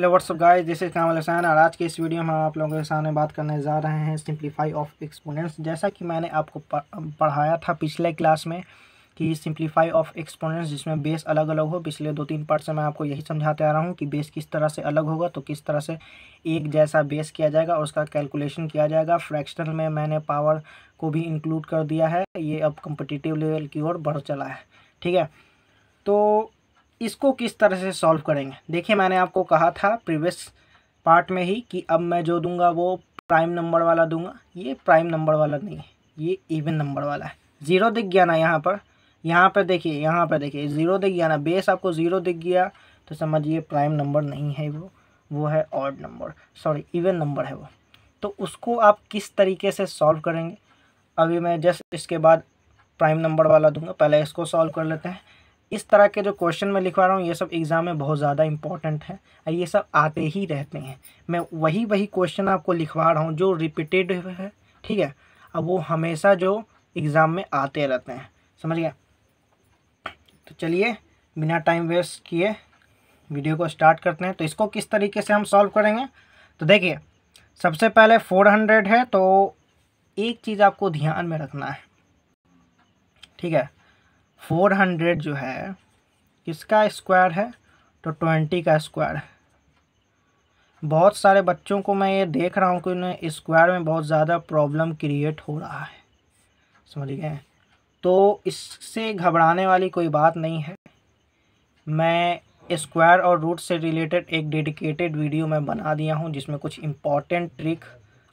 hello what's up guys this is Kamal Hussain और आज के इस वीडियो में हम आप लोगों के सामने बात करने जा रहे हैं सिंप्लीफाई ऑफ एक्सपोनेंट्स जैसा कि मैंने आपको पढ़ाया था पिछले क्लास में कि सिंप्लीफाई ऑफ एक्सपोनेंट्स जिसमें बेस अलग अलग हो पिछले दो तीन पार्ट से मैं आपको यही समझाते आ रहा हूँ कि बेस किस तरह से अलग होगा तो किस तरह से एक जैसा बेस किया जाएगा और उसका कैलकुलेशन किया जाएगा फ्रैक्शनल में मैंने पावर को भी इंक्लूड कर दिया है ये अब कम्पटिटिव लेवल की ओर बढ़ चला है ठीक है तो इसको किस तरह से सॉल्व करेंगे देखिए मैंने आपको कहा था प्रीवियस पार्ट में ही कि अब मैं जो दूंगा वो प्राइम नंबर वाला दूंगा ये प्राइम नंबर वाला नहीं है ये इवन नंबर वाला है ज़ीरो दिख गया ना यहाँ पर यहाँ पर देखिए यहाँ पर देखिए ज़ीरो दिख गया ना बेस आपको ज़ीरो दिख गया तो समझिए प्राइम नंबर नहीं है वो वो है odd number sorry even number है वो तो उसको आप किस तरीके से सॉल्व करेंगे अभी मैं जस्ट इसके बाद प्राइम नंबर वाला दूंगा पहले इसको सॉल्व कर लेते हैं इस तरह के जो क्वेश्चन मैं लिखवा रहा हूँ ये सब एग्ज़ाम में बहुत ज़्यादा इंपॉर्टेंट है और ये सब आते ही रहते हैं मैं वही वही क्वेश्चन आपको लिखवा रहा हूँ जो रिपीटेड है ठीक है अब वो हमेशा जो एग्ज़ाम में आते रहते हैं समझ गया तो चलिए बिना टाइम वेस्ट किए वीडियो को स्टार्ट करते हैं तो इसको किस तरीके से हम सॉल्व करेंगे तो देखिए सबसे पहले फोर हंड्रेड है तो एक चीज़ आपको ध्यान में रखना है ठीक है फोर हंड्रेड जो है किसका स्क्वायर है तो ट्वेंटी का स्क्वायर है बहुत सारे बच्चों को मैं ये देख रहा हूँ कि उन्हें स्क्वायर में बहुत ज़्यादा प्रॉब्लम क्रिएट हो रहा है समझ गए तो इससे घबराने वाली कोई बात नहीं है मैं स्क्वायर और रूट से रिलेटेड एक डेडिकेटेड वीडियो मैं बना दिया हूँ जिसमें कुछ इम्पॉर्टेंट ट्रिक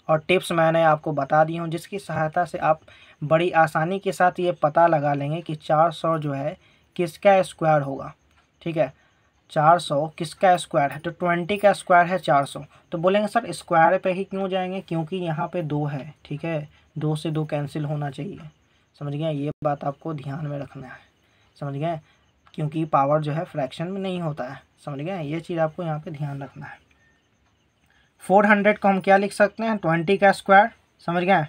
और टिप्स मैंने आपको बता दी हूँ जिसकी सहायता से आप बड़ी आसानी के साथ ये पता लगा लेंगे कि चार सौ जो है किसका स्क्वायर होगा ठीक है चार सौ किसका स्क्वायर है तो ट्वेंटी का स्क्वायर है चार सौ तो बोलेंगे सर स्क्वायर पे ही क्यों जाएंगे क्योंकि यहाँ पे दो है ठीक है दो से दो कैंसिल होना चाहिए समझ गए ये बात आपको ध्यान में रखना है समझ गए क्योंकि पावर जो है फ्रैक्शन में नहीं होता है समझ गए ये चीज़ आपको यहाँ पर ध्यान रखना है फोर हंड्रेड को हम क्या लिख सकते हैं ट्वेंटी का स्क्वायर समझ गए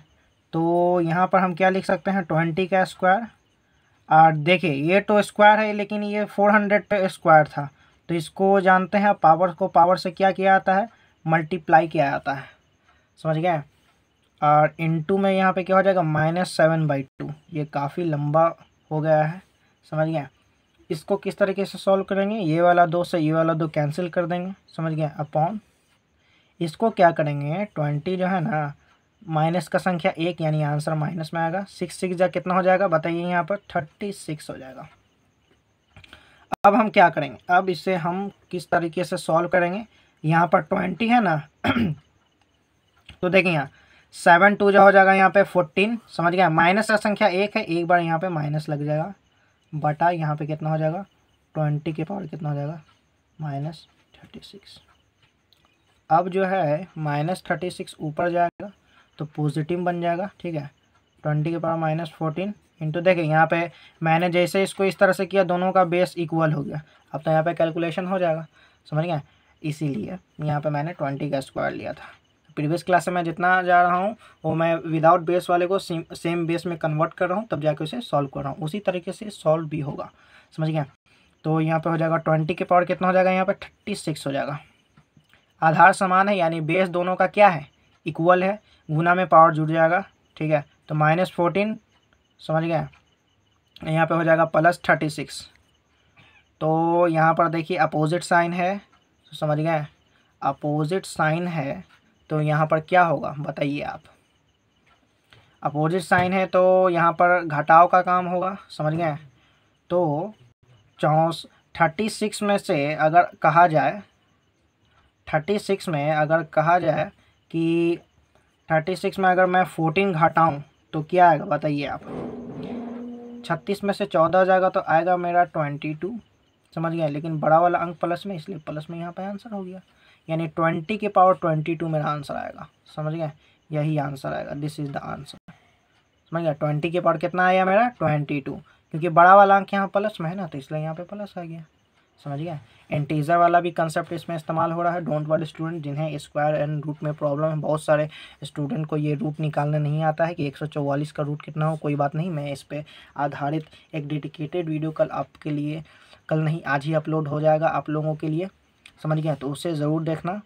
तो यहाँ पर हम क्या लिख सकते हैं ट्वेंटी का स्क्वायर और देखिए ये तो स्क्वायर है लेकिन ये फोर हंड्रेड पे स्क्वायर था तो इसको जानते हैं पावर को पावर से क्या किया जाता है मल्टीप्लाई किया जाता है समझ गए और इनटू में यहाँ पे क्या हो जाएगा माइनस सेवन बाई टू ये काफ़ी लंबा हो गया है समझ गए इसको किस तरीके से सॉल्व करेंगे ये वाला दो से ये वाला दो कैंसिल कर देंगे समझ गए अपॉन इसको क्या करेंगे ट्वेंटी जो है ना माइनस का संख्या एक यानी आंसर माइनस में आएगा सिक्स सिक्स जा कितना हो जाएगा बताइए यहाँ पर थर्टी सिक्स हो जाएगा अब हम क्या करेंगे अब इसे हम किस तरीके से सॉल्व करेंगे यहाँ पर ट्वेंटी है ना तो देखिए यहाँ सेवन टू जो हो जाएगा यहाँ पे फोर्टीन समझ गया माइनस का संख्या एक है एक बार यहाँ पे माइनस लग जाएगा बटा यहाँ पे कितना हो जाएगा ट्वेंटी के पावर कितना हो जाएगा माइनस थर्टी सिक्स अब जो है माइनस थर्टी सिक्स ऊपर जाएगा तो पॉजिटिव बन जाएगा ठीक है ट्वेंटी के पावर माइनस फोर्टीन इंटू देखिए यहाँ पे मैंने जैसे इसको इस तरह से किया दोनों का बेस इक्वल हो गया अब तो यहाँ पे कैलकुलेशन हो जाएगा समझ गए इसीलिए यहाँ पे मैंने ट्वेंटी का स्क्वायर लिया था प्रीवियस क्लास से मैं जितना जा रहा हूँ वो मैं विदाउट बेस वाले को सेम बेस में कन्वर्ट कर रहा हूँ तब जाके उसे सॉल्व कर रहा हूँ उसी तरीके से सॉल्व भी होगा समझ गया तो यहाँ पर हो जाएगा ट्वेंटी के पावर कितना हो जाएगा यहाँ पर थर्टी सिक्स हो जाएगा आधार समान है यानी बेस दोनों का क्या है इक्वल है गुना में पावर जुड़ जाएगा ठीक है तो माइनस फोर्टीन समझ गए यहाँ पे हो जाएगा प्लस थर्टी सिक्स तो यहाँ पर देखिए अपोजिट साइन है तो समझ गए अपोजिट साइन है तो यहाँ पर क्या होगा बताइए आप अपोजिट साइन है तो यहाँ पर घटाव का काम होगा समझ गए तो चौंस थर्टी सिक्स में से अगर कहा जाए थर्टी सिक्स में अगर कहा जाए कि थर्टी सिक्स में अगर मैं फोर्टीन घटाऊँ तो क्या आएगा बताइए आप छत्तीस में से चौदह जाएगा तो आएगा मेरा ट्वेंटी टू समझ गए लेकिन बड़ा वाला अंक प्लस में इसलिए प्लस में यहाँ पर आंसर हो गया यानी ट्वेंटी के पावर ट्वेंटी टू मेरा आंसर आएगा समझ गए यही आंसर आएगा दिस इज़ द आंसर समझ गया ट्वेंटी के पावर कितना आया मेरा ट्वेंटी टू क्योंकि बड़ा वाला अंक यहाँ प्लस में है ना तो इसलिए यहाँ पे प्लस आ गया समझ गया इंटीजर वाला भी कंसेप्ट इसमें इस्तेमाल हो रहा है डोंट वाले स्टूडेंट जिन्हें स्क्वायर एंड रूट में प्रॉब्लम है बहुत सारे स्टूडेंट को ये रूट निकालना नहीं आता है कि एक का रूट कितना हो कोई बात नहीं मैं इस पर आधारित एक डेडिकेटेड वीडियो कल आपके लिए कल नहीं आज ही अपलोड हो जाएगा आप लोगों के लिए समझ गया तो उसे ज़रूर देखना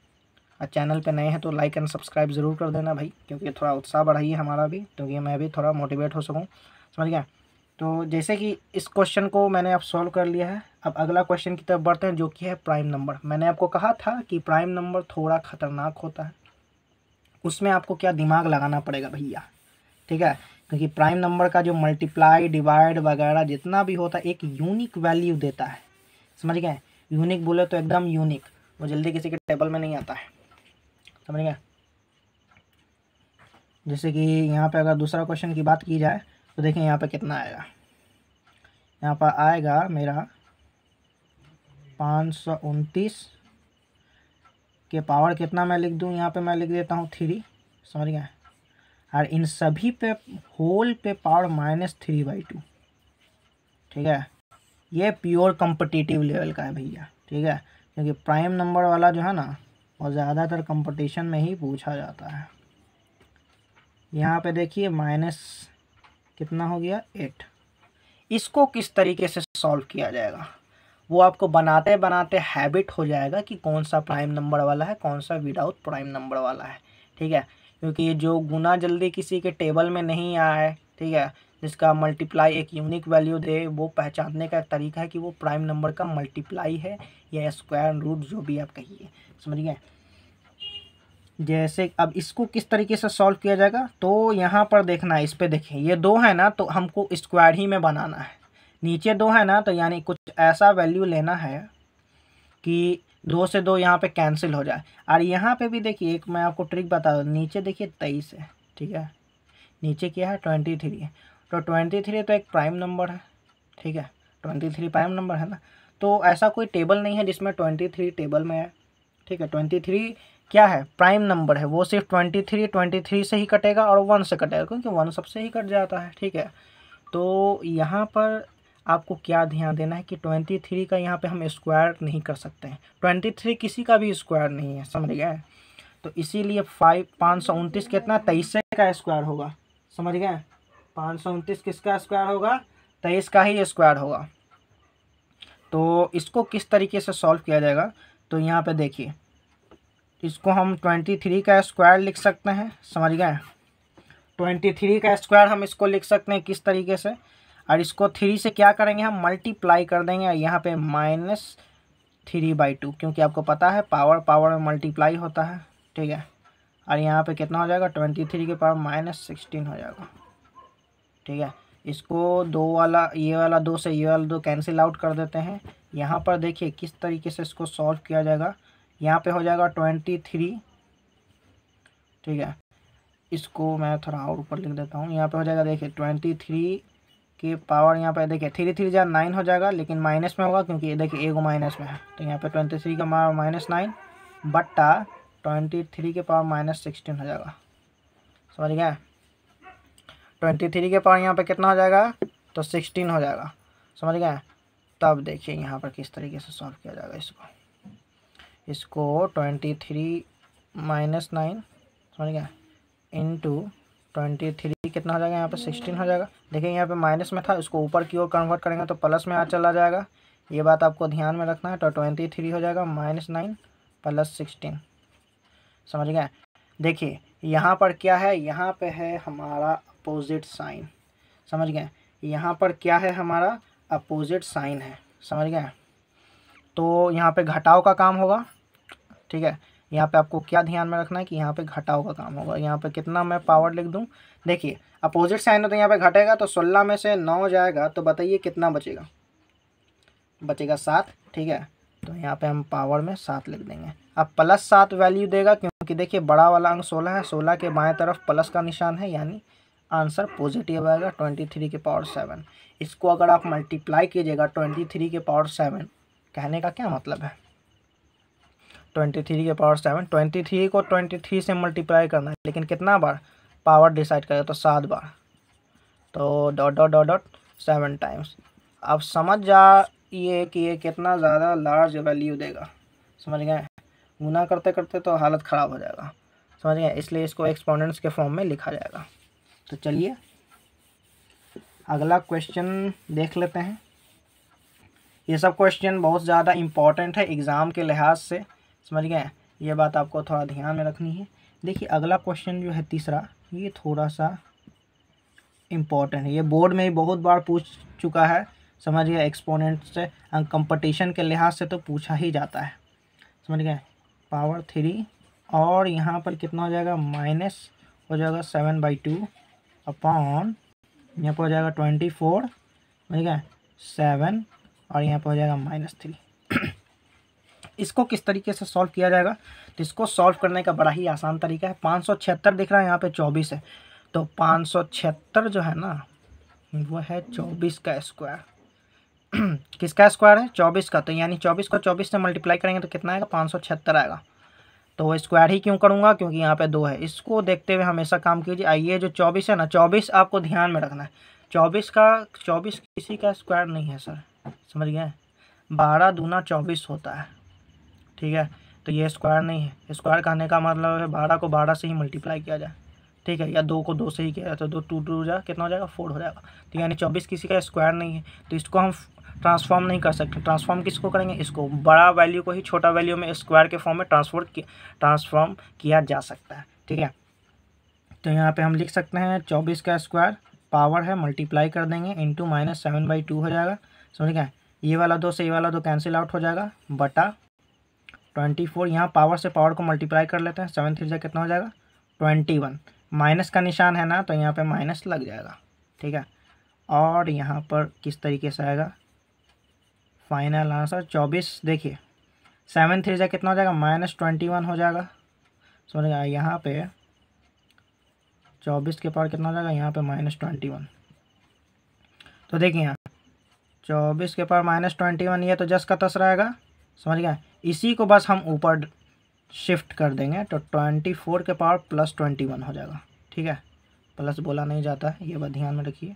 और चैनल पे नए हैं तो लाइक एंड सब्सक्राइब ज़रूर कर देना भाई क्योंकि थोड़ा उत्साह बढ़ाइए हमारा भी क्योंकि तो मैं भी थोड़ा मोटिवेट हो सकूँ समझ गया तो जैसे कि इस क्वेश्चन को मैंने अब सॉल्व कर लिया है अब अगला क्वेश्चन की तरफ बढ़ते हैं जो कि है प्राइम नंबर मैंने आपको कहा था कि प्राइम नंबर थोड़ा ख़तरनाक होता है उसमें आपको क्या दिमाग लगाना पड़ेगा भैया ठीक है क्योंकि प्राइम नंबर का जो मल्टीप्लाई डिवाइड वगैरह जितना भी होता है एक यूनिक वैल्यू देता है समझ गए यूनिक बोले तो एकदम यूनिक वो जल्दी किसी के टेबल में नहीं आता है समझ गए जैसे कि यहाँ पे अगर दूसरा क्वेश्चन की बात की जाए तो देखें यहाँ पर कितना आएगा यहाँ पर आएगा मेरा पाँच सौ उनतीस के पावर कितना मैं लिख दूँ यहाँ पे मैं लिख देता हूँ थ्री समझ गए और इन सभी पे होल पे power minus three by two ठीक है ये प्योर कम्पटिटिव लेवल का है भैया ठीक है क्योंकि प्राइम नंबर वाला जो है ना वो ज़्यादातर कंपटीशन में ही पूछा जाता है यहाँ पे देखिए माइनस कितना हो गया एट इसको किस तरीके से सॉल्व किया जाएगा वो आपको बनाते बनाते हैबिट हो जाएगा कि कौन सा प्राइम नंबर वाला है कौन सा विदाउट प्राइम नंबर वाला है ठीक है क्योंकि जो गुना जल्दी किसी के टेबल में नहीं आया है ठीक है जिसका मल्टीप्लाई एक यूनिक वैल्यू दे वो पहचानने का एक तरीका है कि वो प्राइम नंबर का मल्टीप्लाई है या स्क्वायर रूट जो भी आप कहिए समझ गए जैसे अब इसको किस तरीके से सॉल्व किया जाएगा तो यहाँ पर देखना है इस पर देखें ये दो है ना तो हमको स्क्वायर ही में बनाना है नीचे दो है ना तो यानी कुछ ऐसा वैल्यू लेना है कि दो से दो यहाँ पे कैंसिल हो जाए और यहाँ पे भी देखिए एक मैं आपको ट्रिक बता दूँ नीचे देखिए तेईस है ठीक है नीचे क्या है ट्वेंटी थ्री तो ट्वेंटी थ्री तो एक प्राइम नंबर है ठीक है ट्वेंटी थ्री प्राइम नंबर है ना तो ऐसा कोई टेबल नहीं है जिसमें ट्वेंटी थ्री टेबल में है ठीक है ट्वेंटी थ्री क्या है प्राइम नंबर है वो सिर्फ ट्वेंटी थ्री ट्वेंटी थ्री से ही कटेगा और वन से कटेगा क्योंकि वन सबसे ही कट जाता है ठीक है तो यहाँ पर आपको क्या ध्यान देना है कि ट्वेंटी थ्री का यहाँ पे हम स्क्वायर नहीं कर सकते हैं ट्वेंटी थ्री किसी का भी स्क्वायर नहीं है समझ गए तो इसीलिए फाइव पाँच सौ उनतीस कितना तेईस का स्क्वायर होगा समझ गए पाँच सौ उनतीस किसका स्क्वायर होगा तेईस का ही स्क्वायर होगा तो इसको किस तरीके से सॉल्व किया जाएगा तो यहाँ पर देखिए इसको हम ट्वेंटी थ्री का स्क्वायर लिख सकते हैं समझ गए ट्वेंटी थ्री का स्क्वायर हम इसको लिख सकते हैं किस तरीके से और इसको थ्री से क्या करेंगे हम मल्टीप्लाई कर देंगे यहाँ पे माइनस थ्री बाई टू क्योंकि आपको पता है पावर पावर में मल्टीप्लाई होता है ठीक है और यहाँ पे कितना हो जाएगा ट्वेंटी थ्री के पावर माइनस सिक्सटीन हो जाएगा ठीक है इसको दो वाला ये वाला दो से ये वाला दो कैंसिल आउट कर देते हैं यहाँ पर देखिए किस तरीके से इसको सॉल्व किया जाएगा यहाँ पे हो जाएगा ट्वेंटी थ्री ठीक है इसको मैं थोड़ा और ऊपर लिख देता हूँ यहाँ पे हो जाएगा देखिए ट्वेंटी थ्री के पावर यहाँ पे देखिए थ्री थ्री जहाँ नाइन हो जाएगा लेकिन माइनस में होगा क्योंकि ये देखिए एगो माइनस में है तो यहाँ पे ट्वेंटी थ्री का पावर माइनस नाइन बट्टा ट्वेंटी थ्री के पावर माइनस सिक्सटीन हो जाएगा समझ गया ट्वेंटी थ्री के पावर यहाँ पे कितना हो जाएगा तो सिक्सटीन हो जाएगा समझ गया तब देखिए यहाँ पर किस तरीके से सॉल्व किया जाएगा इसको इसको ट्वेंटी थ्री माइनस नाइन समझ गया इंटू ट्वेंटी थ्री कितना हो जाएगा यहाँ पे सिक्सटीन हो जाएगा देखिए यहाँ पे माइनस में था इसको ऊपर की ओर कन्वर्ट करेंगे तो प्लस में आ चला जाएगा ये बात आपको ध्यान में रखना है तो ट्वेंटी थ्री हो जाएगा माइनस नाइन प्लस सिक्सटीन समझ गए देखिए यहाँ पर क्या है यहाँ पे है हमारा अपोजिट साइन समझ गए यहाँ पर क्या है हमारा अपोजिट साइन है समझ गए तो यहाँ पे घटाव का काम होगा ठीक है यहाँ पे आपको क्या ध्यान में रखना है कि यहाँ पे घटाव का काम होगा यहाँ पे कितना मैं पावर लिख दूँ देखिए अपोजिट साइन हो तो यहाँ पे घटेगा तो सोलह में से नौ जाएगा तो बताइए कितना बचेगा बचेगा सात ठीक है तो यहाँ पे हम पावर में सात लिख देंगे अब प्लस सात वैल्यू देगा क्योंकि देखिए बड़ा वाला अंक सोलह है सोलह के बाएँ तरफ प्लस का निशान है यानी आंसर पॉजिटिव आएगा ट्वेंटी थ्री के पावर सेवन इसको अगर आप मल्टीप्लाई कीजिएगा ट्वेंटी थ्री के पावर सेवन कहने का क्या मतलब है ट्वेंटी थ्री के पावर सेवन ट्वेंटी थ्री को ट्वेंटी थ्री से मल्टीप्लाई करना है लेकिन कितना बार पावर डिसाइड करें तो सात बार तो dot dot dot dot seven times अब समझ जाइए कि ये कितना ज़्यादा लार्ज वैल्यू देगा समझ गए गुना करते करते तो हालत ख़राब हो जाएगा समझ गए इसलिए इसको एक्सपोनेंट्स के फॉर्म में लिखा जाएगा तो चलिए अगला क्वेश्चन देख लेते हैं ये सब क्वेश्चन बहुत ज़्यादा इम्पॉर्टेंट है एग्ज़ाम के लिहाज से समझ गए ये बात आपको थोड़ा ध्यान में रखनी है देखिए अगला क्वेश्चन जो है तीसरा ये थोड़ा सा इम्पॉर्टेंट है ये बोर्ड में भी बहुत बार पूछ चुका है समझ गए एक्सपोनेंट से कंपटीशन के लिहाज से तो पूछा ही जाता है समझ गए पावर थ्री और यहाँ पर कितना हो जाएगा माइनस हो जाएगा सेवन बाई टू अपॉन यहाँ पर हो जाएगा ट्वेंटी फोर समझ गए सेवन और यहाँ पर हो जाएगा माइनस थ्री इसको किस तरीके से सॉल्व किया जाएगा तो इसको सॉल्व करने का बड़ा ही आसान तरीका है पाँच सौ छिहत्तर दिख रहा है यहाँ पे चौबीस है तो पाँच सौ छिहत्तर जो है ना वो है चौबीस का स्क्वायर किसका स्क्वायर है चौबीस का तो यानी चौबीस को चौबीस से मल्टीप्लाई करेंगे तो कितना आएगा पाँच सौ छिहत्तर आएगा तो स्क्वायर ही क्यों करूँगा क्योंकि यहाँ पे दो है इसको देखते हुए हमेशा काम कीजिए आइए जो चौबीस है ना चौबीस आपको ध्यान में रखना है चौबीस का चौबीस किसी का स्क्वायर नहीं है सर समझ गए बारह दूना चौबीस होता है ठीक है तो ये स्क्वायर नहीं है स्क्वायर कहने का मतलब है बारह को बारह से ही मल्टीप्लाई किया जाए ठीक है या दो को दो से ही किया जाए तो दो टू टू जाए कितना हो जाएगा फोर हो जाएगा तो यानी चौबीस किसी का स्क्वायर नहीं है तो इसको हम ट्रांसफॉर्म नहीं कर सकते ट्रांसफॉर्म किसको करेंगे इसको बड़ा वैल्यू को ही छोटा वैल्यू में स्क्वायर के फॉर्म में ट्रांसफोर्ट ट्रांसफॉर्म किया जा सकता है ठीक है तो यहाँ पे हम लिख सकते हैं चौबीस का स्क्वायर पावर है मल्टीप्लाई कर देंगे into minus seven by two हो जाएगा समझ गए ये वाला दो से ये वाला दो कैंसिल आउट हो जाएगा बटा ट्वेंटी फोर यहाँ पावर से पावर को मल्टीप्लाई कर लेते हैं सेवन थ्री कितना हो जाएगा ट्वेंटी वन माइनस का निशान है ना तो यहाँ पे माइनस लग जाएगा ठीक है और यहाँ पर किस तरीके से आएगा फाइनल आंसर चौबीस देखिए सेवन थ्री कितना हो जाएगा माइनस ट्वेंटी वन हो जाएगा समझ यहाँ पे चौबीस के पावर कितना हो जाएगा यहाँ पे माइनस ट्वेंटी वन तो देखिए यहाँ चौबीस के पावर माइनस ट्वेंटी वन ये तो जस का तस रहेगा समझ गए इसी को बस हम ऊपर शिफ्ट कर देंगे तो ट्वेंटी फोर के पावर प्लस ट्वेंटी वन हो जाएगा ठीक है प्लस बोला नहीं जाता ये बात ध्यान में रखिए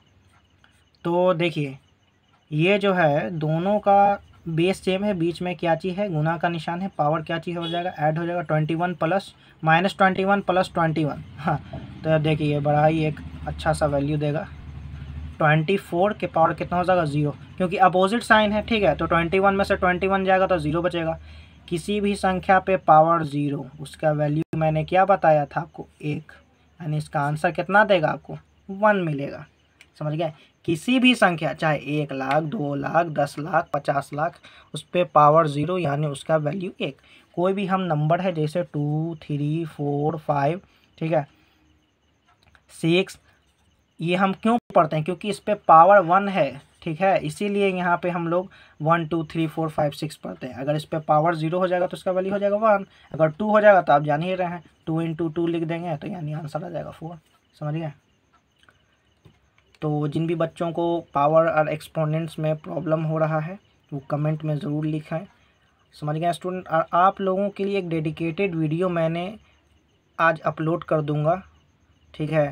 तो देखिए ये जो है दोनों का बेस सेम है बीच में क्या चीज़ है गुना का निशान है पावर क्या चीज़ हो जाएगा ऐड हो जाएगा twenty one plus minus twenty one plus twenty one हाँ तो देखिए ये बड़ा ही एक अच्छा सा वैल्यू देगा ट्वेंटी फोर के पावर कितना हो जाएगा ज़ीरो क्योंकि अपोजिट साइन है ठीक है तो ट्वेंटी वन में से ट्वेंटी वन जाएगा तो ज़ीरो बचेगा किसी भी संख्या पे पावर ज़ीरो उसका वैल्यू मैंने क्या बताया था आपको एक यानी इसका आंसर कितना देगा आपको वन मिलेगा समझ गए किसी भी संख्या चाहे एक लाख दो लाख दस लाख पचास लाख उस पर पावर ज़ीरो यानी उसका वैल्यू एक कोई भी हम नंबर है जैसे टू थ्री फोर फाइव ठीक है सिक्स ये हम क्यों पढ़ते हैं क्योंकि इस पर पावर वन है ठीक है इसीलिए यहाँ पे हम लोग one two three four five six पढ़ते हैं अगर इस पर पावर जीरो हो जाएगा तो इसका वैल्यू हो जाएगा वन अगर टू हो जाएगा तो आप जान ही रहे हैं टू इंटू टू लिख देंगे तो यानी आंसर आ जाएगा फोर समझ गए तो जिन भी बच्चों को पावर और एक्सपोनेंट्स में प्रॉब्लम हो रहा है वो कमेंट में ज़रूर लिखें समझ गए स्टूडेंट और आप लोगों के लिए एक डेडिकेटेड वीडियो मैंने आज अपलोड कर दूंगा ठीक है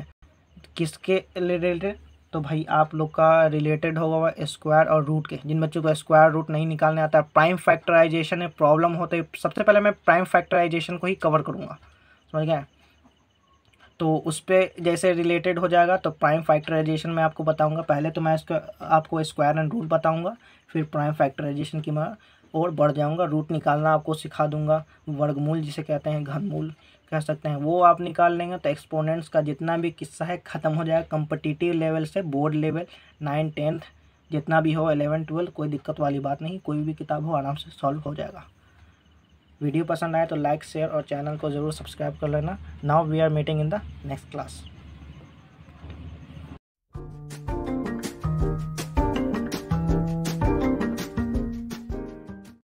किसके रिलेटेड तो भाई आप लोग का रिलेटेड होगा वह स्क्वायर और रूट के जिन बच्चों को स्क्वायर रूट नहीं निकालने आता है प्राइम फैक्टराइजेशन में प्रॉब्लम होते सबसे पहले मैं प्राइम फैक्टराइजेशन को ही कवर करूँगा समझ गए तो उस पर जैसे रिलेटेड हो जाएगा तो प्राइम फैक्टराइजेशन मैं आपको बताऊँगा पहले तो मैं इसका आपको स्क्वायर एंड रूट बताऊँगा फिर प्राइम फैक्टराइजेशन की मैं और बढ़ जाऊँगा रूट निकालना आपको सिखा दूंगा वर्गमूल जिसे कहते हैं घनमूल कह सकते हैं वो आप निकाल लेंगे तो एक्सपोनेंट्स का जितना भी किस्सा है ख़त्म हो जाएगा कंपटिटिव लेवल से बोर्ड लेवल नाइन टेंथ जितना भी हो एलेवन ट्वेल्थ कोई दिक्कत वाली बात नहीं कोई भी किताब हो आराम से सॉल्व हो जाएगा वीडियो पसंद आए तो लाइक शेयर और चैनल को ज़रूर सब्सक्राइब कर लेना now we are meeting in the next class